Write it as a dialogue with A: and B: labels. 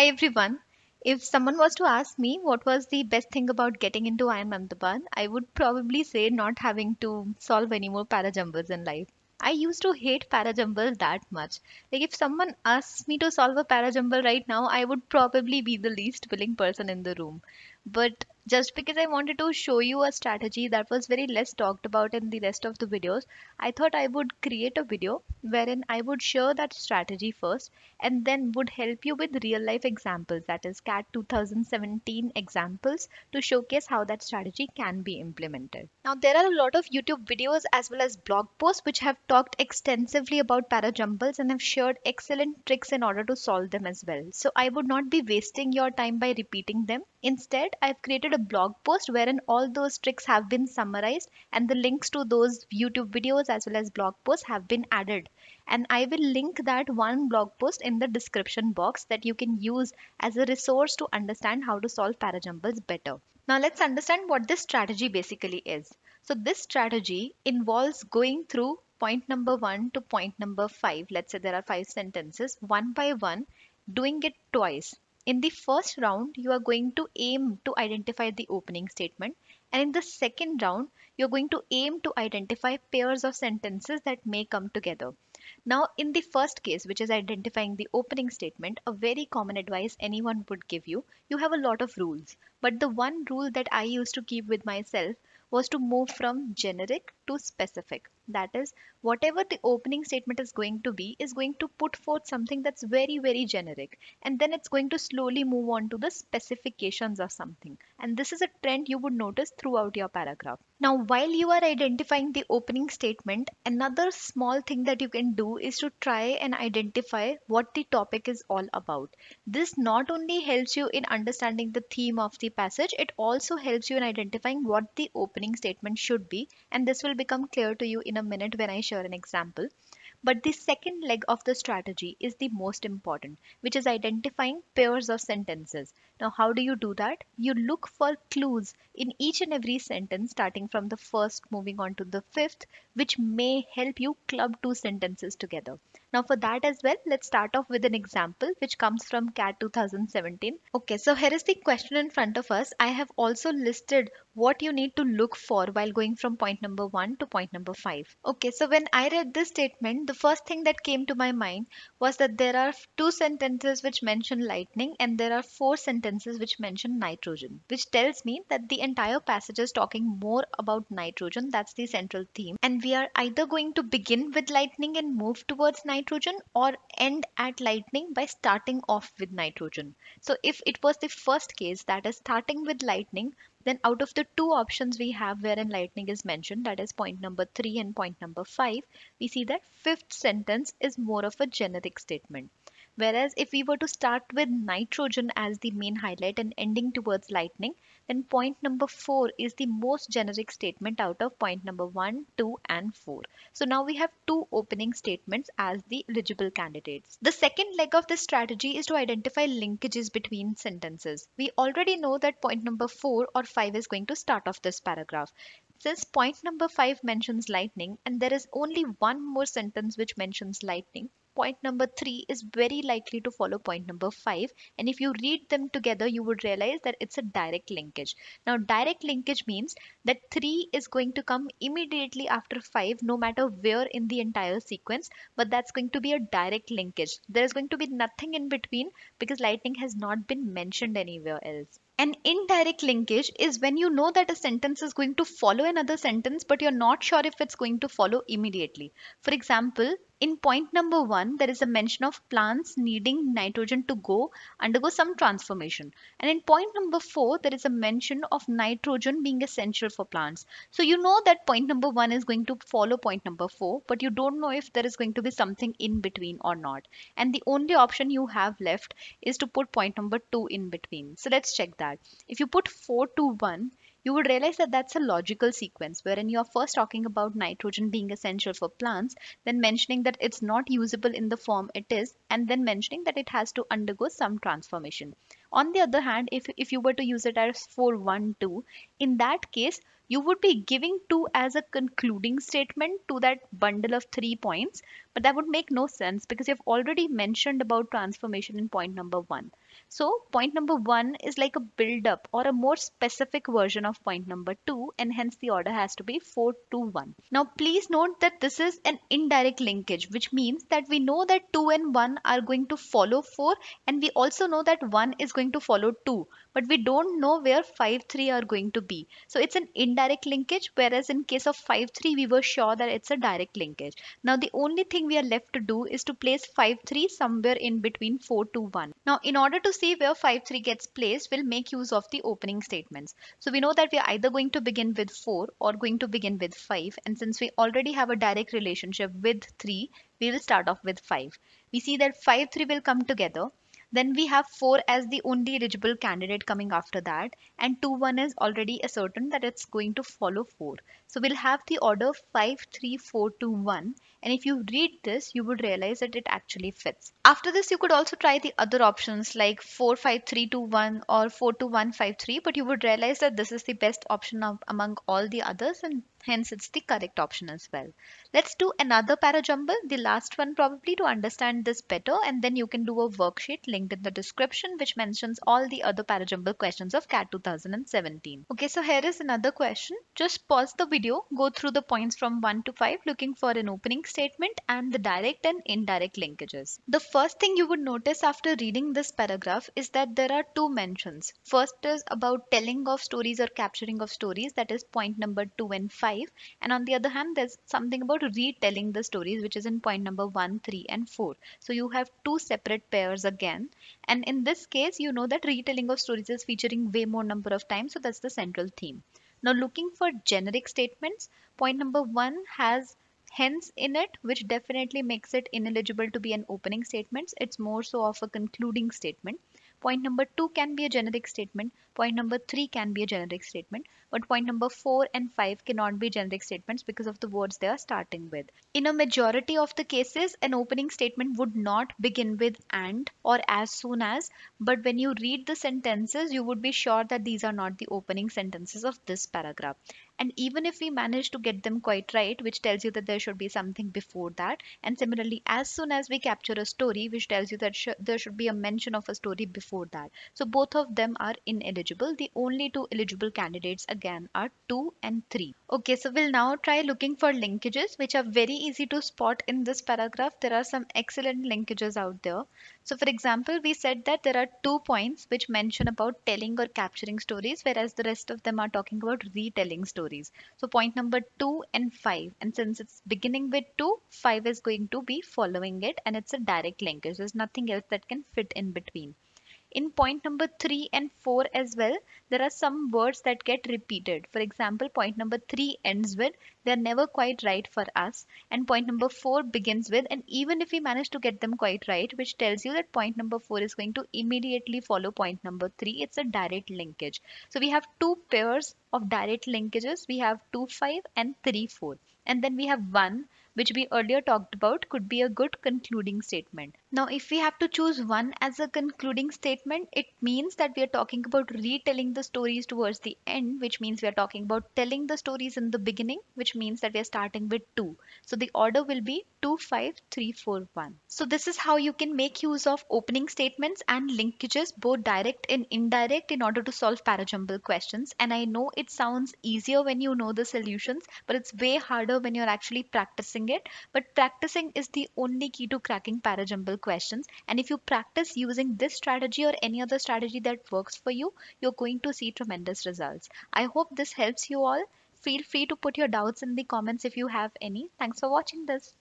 A: Hi everyone. If someone was to ask me what was the best thing about getting into IIM Ahmedabad, I would probably say not having to solve any more para jumbles in life. I used to hate para jumbles that much. Like if someone asks me to solve a para jumble right now, I would probably be the least willing person in the room but just because I wanted to show you a strategy that was very less talked about in the rest of the videos, I thought I would create a video wherein I would share that strategy first and then would help you with real life examples, that is CAT 2017 examples to showcase how that strategy can be implemented. Now there are a lot of YouTube videos as well as blog posts which have talked extensively about para jumbles and have shared excellent tricks in order to solve them as well. So I would not be wasting your time by repeating them. Instead, I've created a blog post wherein all those tricks have been summarized and the links to those YouTube videos as well as blog posts have been added. And I will link that one blog post in the description box that you can use as a resource to understand how to solve parajumbles better. Now let's understand what this strategy basically is. So this strategy involves going through point number one to point number five. Let's say there are five sentences one by one, doing it twice in the first round, you are going to aim to identify the opening statement. And in the second round, you're going to aim to identify pairs of sentences that may come together. Now, in the first case, which is identifying the opening statement, a very common advice anyone would give you, you have a lot of rules. But the one rule that I used to keep with myself was to move from generic to specific. That is, whatever the opening statement is going to be is going to put forth something that's very, very generic. And then it's going to slowly move on to the specifications of something. And this is a trend you would notice throughout your paragraph. Now, while you are identifying the opening statement, another small thing that you can do is to try and identify what the topic is all about. This not only helps you in understanding the theme of the passage, it also helps you in identifying what the opening statement should be. And this will become clear to you in a minute when I share an example. But the second leg of the strategy is the most important, which is identifying pairs of sentences. Now, how do you do that? You look for clues in each and every sentence, starting from the first, moving on to the fifth, which may help you club two sentences together. Now for that as well, let's start off with an example which comes from CAT 2017. Okay, so here is the question in front of us. I have also listed what you need to look for while going from point number 1 to point number 5. Okay, so when I read this statement, the first thing that came to my mind was that there are two sentences which mention lightning and there are four sentences which mention nitrogen, which tells me that the entire passage is talking more about nitrogen. That's the central theme. And we are either going to begin with lightning and move towards nitrogen nitrogen or end at lightning by starting off with nitrogen. So if it was the first case that is starting with lightning then out of the two options we have wherein lightning is mentioned that is point number 3 and point number 5 we see that fifth sentence is more of a generic statement. Whereas if we were to start with nitrogen as the main highlight and ending towards lightning, then point number 4 is the most generic statement out of point number 1, 2 and 4. So now we have two opening statements as the eligible candidates. The second leg of this strategy is to identify linkages between sentences. We already know that point number 4 or 5 is going to start off this paragraph. Since point number 5 mentions lightning and there is only one more sentence which mentions lightning, point number 3 is very likely to follow point number 5 and if you read them together you would realize that it's a direct linkage. Now direct linkage means that 3 is going to come immediately after 5 no matter where in the entire sequence but that's going to be a direct linkage. There is going to be nothing in between because lightning has not been mentioned anywhere else. An indirect linkage is when you know that a sentence is going to follow another sentence, but you're not sure if it's going to follow immediately. For example, in point number one, there is a mention of plants needing nitrogen to go undergo some transformation. And in point number four, there is a mention of nitrogen being essential for plants. So you know that point number one is going to follow point number four, but you don't know if there is going to be something in between or not. And the only option you have left is to put point number two in between. So let's check that. If you put four to one, you would realize that that's a logical sequence wherein you're first talking about nitrogen being essential for plants, then mentioning that it's not usable in the form it is, and then mentioning that it has to undergo some transformation. On the other hand, if, if you were to use it as 412, in that case, you would be giving 2 as a concluding statement to that bundle of 3 points, but that would make no sense because you've already mentioned about transformation in point number 1. So point number one is like a build up or a more specific version of point number two and hence the order has to be 4 2 1. Now please note that this is an indirect linkage which means that we know that 2 and 1 are going to follow 4 and we also know that 1 is going to follow 2 but we don't know where 5 3 are going to be so it's an indirect linkage whereas in case of 5 3 we were sure that it's a direct linkage now the only thing we are left to do is to place 5 3 somewhere in between 4 2 1 now in order to see where 5 3 gets placed we'll make use of the opening statements so we know that we are either going to begin with 4 or going to begin with 5 and since we already have a direct relationship with 3 we will start off with 5 we see that 5 3 will come together then we have 4 as the only eligible candidate coming after that and 2 1 is already certain that it's going to follow 4. So we'll have the order 5 3 4 2 1 and if you read this you would realize that it actually fits after this you could also try the other options like 45321 or 42153 but you would realize that this is the best option of, among all the others and hence it's the correct option as well let's do another para jumble the last one probably to understand this better and then you can do a worksheet linked in the description which mentions all the other para jumble questions of cat 2017 okay so here is another question just pause the video go through the points from 1 to 5 looking for an opening statement and the direct and indirect linkages. The first thing you would notice after reading this paragraph is that there are two mentions. First is about telling of stories or capturing of stories, that is point number 2 and 5. And on the other hand, there's something about retelling the stories, which is in point number 1, 3 and 4. So you have two separate pairs again. And in this case, you know that retelling of stories is featuring way more number of times. So that's the central theme. Now looking for generic statements, point number one has hence in it, which definitely makes it ineligible to be an opening statement. It's more so of a concluding statement. Point number two can be a generic statement. Point number three can be a generic statement. But point number four and five cannot be generic statements because of the words they are starting with. In a majority of the cases, an opening statement would not begin with and or as soon as. But when you read the sentences, you would be sure that these are not the opening sentences of this paragraph. And even if we manage to get them quite right, which tells you that there should be something before that. And similarly, as soon as we capture a story, which tells you that sh there should be a mention of a story before that. So both of them are ineligible. The only two eligible candidates again are 2 and 3. Okay, so we'll now try looking for linkages which are very easy to spot in this paragraph. There are some excellent linkages out there. So for example, we said that there are two points which mention about telling or capturing stories, whereas the rest of them are talking about retelling stories. So point number two and five. And since it's beginning with two, five is going to be following it and it's a direct linkage. There's nothing else that can fit in between in point number 3 and 4 as well, there are some words that get repeated. For example, point number 3 ends with, they're never quite right for us. And point number 4 begins with, and even if we manage to get them quite right, which tells you that point number 4 is going to immediately follow point number 3. It's a direct linkage. So we have two pairs of direct linkages. We have 2, 5 and 3, 4. And then we have 1 which we earlier talked about could be a good concluding statement. Now if we have to choose one as a concluding statement, it means that we are talking about retelling the stories towards the end, which means we are talking about telling the stories in the beginning, which means that we are starting with 2. So the order will be two, five, three, four, one. So this is how you can make use of opening statements and linkages, both direct and indirect in order to solve parajumble questions. And I know it sounds easier when you know the solutions, but it's way harder when you're actually practicing it. But practicing is the only key to cracking parajumble questions. And if you practice using this strategy or any other strategy that works for you, you're going to see tremendous results. I hope this helps you all. Feel free to put your doubts in the comments if you have any. Thanks for watching this.